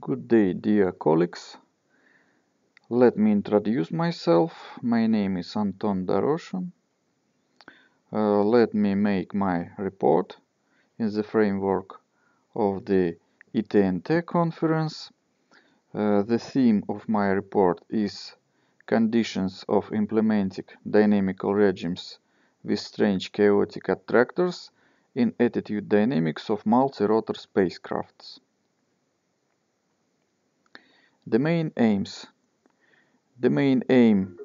Good day, dear colleagues. Let me introduce myself. My name is Anton Daroshin. Uh, let me make my report in the framework of the ITNT conference. Uh, the theme of my report is Conditions of implementing dynamical regimes with strange chaotic attractors in attitude dynamics of multi-rotor spacecrafts. The main aims. The main aim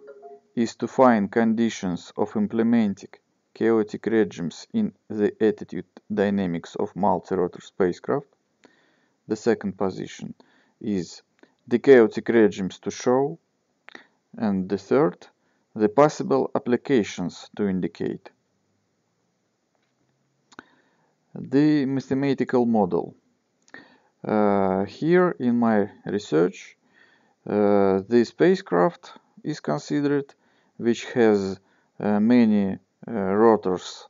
is to find conditions of implementing chaotic regimes in the attitude dynamics of multi-rotor spacecraft. The second position is the chaotic regimes to show. And the third, the possible applications to indicate. The mathematical model. Uh, here in my research, uh, the spacecraft is considered, which has uh, many uh, rotors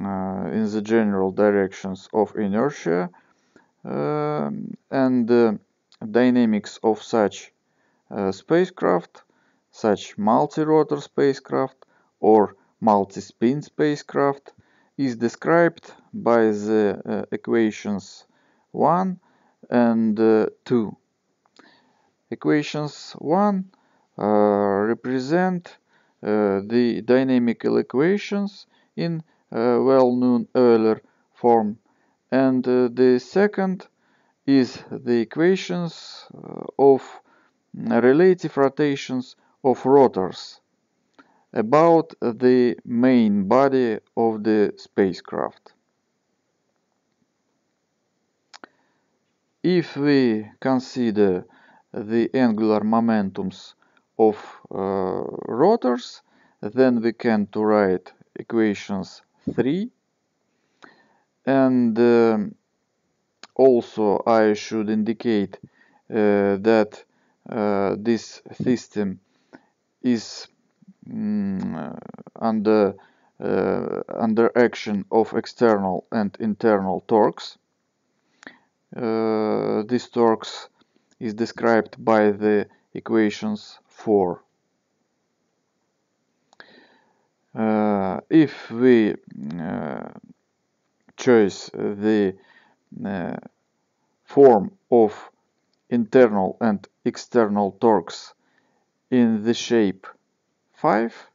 uh, in the general directions of inertia um, and dynamics of such uh, spacecraft, such multi-rotor spacecraft or multi-spin spacecraft is described by the equations 1 and uh, 2. Equations 1 uh, represent uh, the dynamical equations in well-known Euler form and the second is the equations of mm, relative rotations of rotors about the main body of the spacecraft. if we consider the angular momentums of uh, rotors, then we can to write equations 3 and um, also I should indicate uh, that uh, this system is mm, uh, under uh, under action of external and internal torques uh, These torques is described by the equations 4. Uh, if we uh, choose the uh, form of internal and external torques in the shape 5,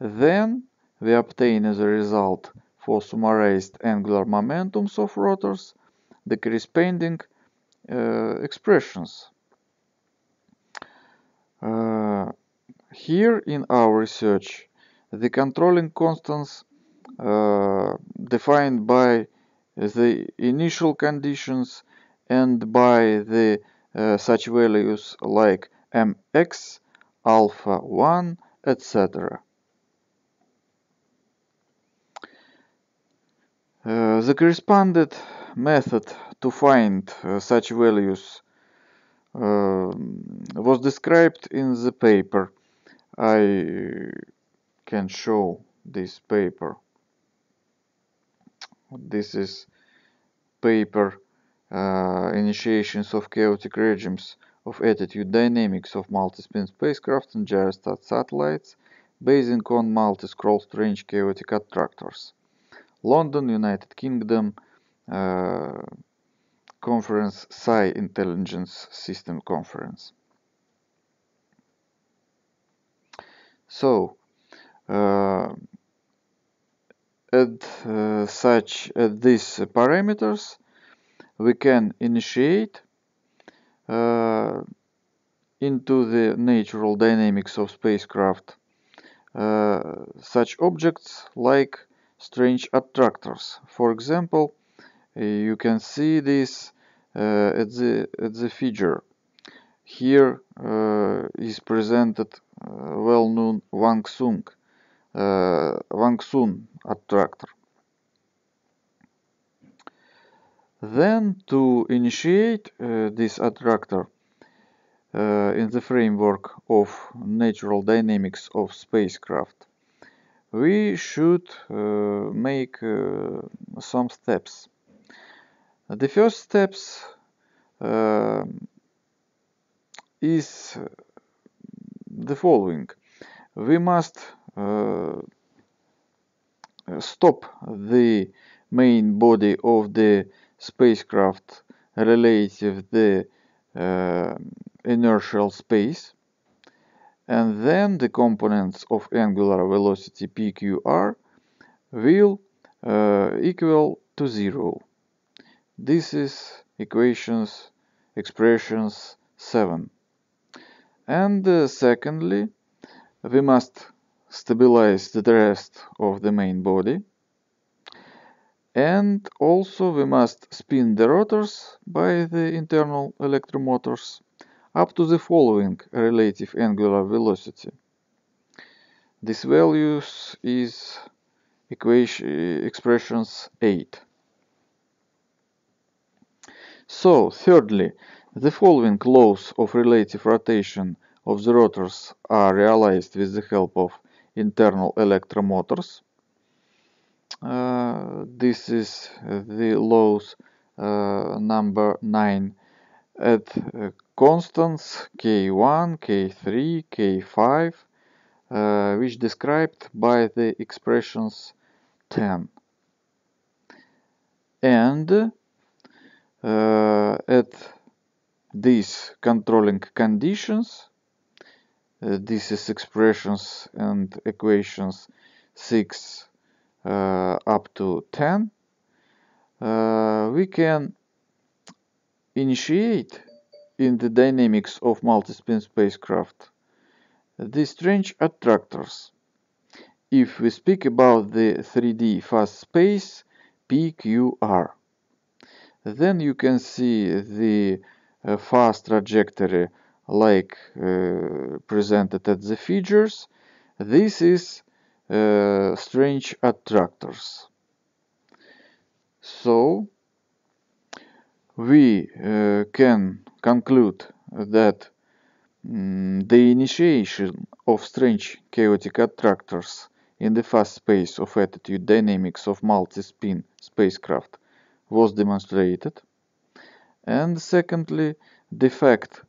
then we obtain as a result for summarized angular momentums of rotors the corresponding uh, expressions. Uh, here in our research, the controlling constants uh, defined by the initial conditions and by the uh, such values like mx, alpha 1, etc. Uh, the corresponded method to find uh, such values um, was described in the paper. I can show this paper. This is paper uh, Initiations of Chaotic Regimes of Attitude Dynamics of Multi-Spin Spacecraft and Gyrostat Satellites Basing on Multi-Scroll Strange Chaotic Attractors. London, United Kingdom, uh, conference Psi Intelligence System Conference. So, uh, at uh, such at these parameters, we can initiate uh, into the natural dynamics of spacecraft uh, such objects like strange attractors. For example, uh, you can see this uh, at the at the figure here uh, is presented well-known Wang Sung Wang Sun attractor then to initiate this attractor uh, in the framework of natural dynamics of spacecraft, we should uh, make uh, some steps. Uh, the first steps uh, is uh, the following. We must uh, stop the main body of the spacecraft relative the uh, inertial space and then the components of angular velocity pqr will uh, equal to zero this is equations, expressions 7. And uh, secondly, we must stabilize the rest of the main body. And also we must spin the rotors by the internal electromotors up to the following relative angular velocity. This values is equation expressions 8. So, thirdly, the following laws of relative rotation of the rotors are realized with the help of internal electromotors. Uh, this is the laws uh, number 9 at uh, constants k1, k3, k5 which described by the expressions 10 and uh, at these controlling conditions uh, this is expressions and equations 6 uh, up to 10 uh, we can initiate in the dynamics of multi-spin spacecraft these strange attractors if we speak about the 3D fast space PQR then you can see the uh, fast trajectory like uh, presented at the figures this is uh, strange attractors so we uh, can conclude that mm, the initiation of strange chaotic attractors in the fast space of attitude dynamics of multi-spin spacecraft was demonstrated. And secondly, the fact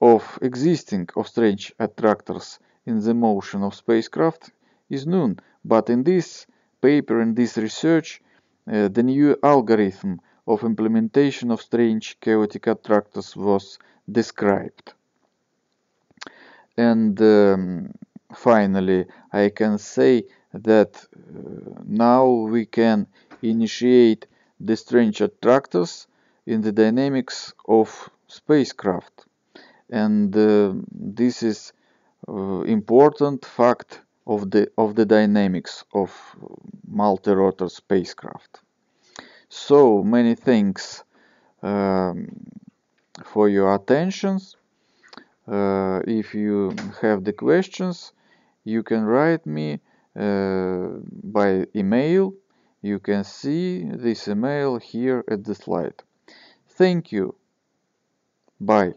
of existing of strange attractors in the motion of spacecraft is known, but in this paper, in this research, uh, the new algorithm of implementation of strange chaotic attractors was described. And um, finally, I can say that uh, now we can initiate the strange attractors in the dynamics of spacecraft. And uh, this is uh, important fact of the, of the dynamics of multi-rotor spacecraft. So many thanks um, for your attentions. Uh, if you have the questions, you can write me uh, by email you can see this email here at the slide. Thank you. Bye.